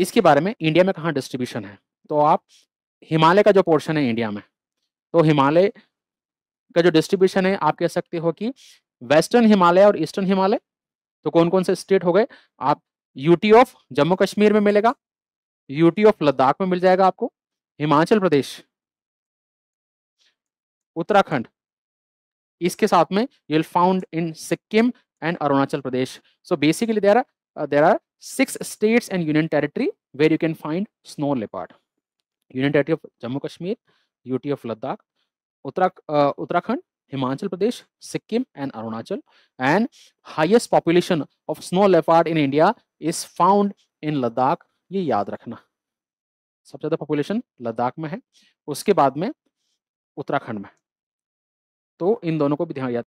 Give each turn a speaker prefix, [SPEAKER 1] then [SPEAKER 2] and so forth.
[SPEAKER 1] इसके बारे में इंडिया में
[SPEAKER 2] कहाँ डिस्ट्रीब्यूशन है तो आप हिमालय का जो पोर्शन है इंडिया में तो हिमालय का जो डिस्ट्रीब्यूशन है आप कह सकते हो कि वेस्टर्न हिमालय और ईस्टर्न हिमालय तो कौन कौन से स्टेट हो गए आप यूटी ऑफ जम्मू कश्मीर में मिलेगा यूटी ऑफ लद्दाख में मिल जाएगा आपको हिमाचल प्रदेश उत्तराखंड इसके साथ में यूल found in Sikkim and Arunachal Pradesh so basically there are there are six states and union territory where you can find snow leopard union territory of jammu kashmir ut of ladakh uttarak uh, uttarakhand himachal pradesh sikkim and arunachal and highest population of snow leopard in india is found in ladakh ye yaad rakhna सबसे ज़्यादा population Ladakh में है उसके बाद में उत्तराखंड में
[SPEAKER 3] तो इन दोनों को भी ध्यान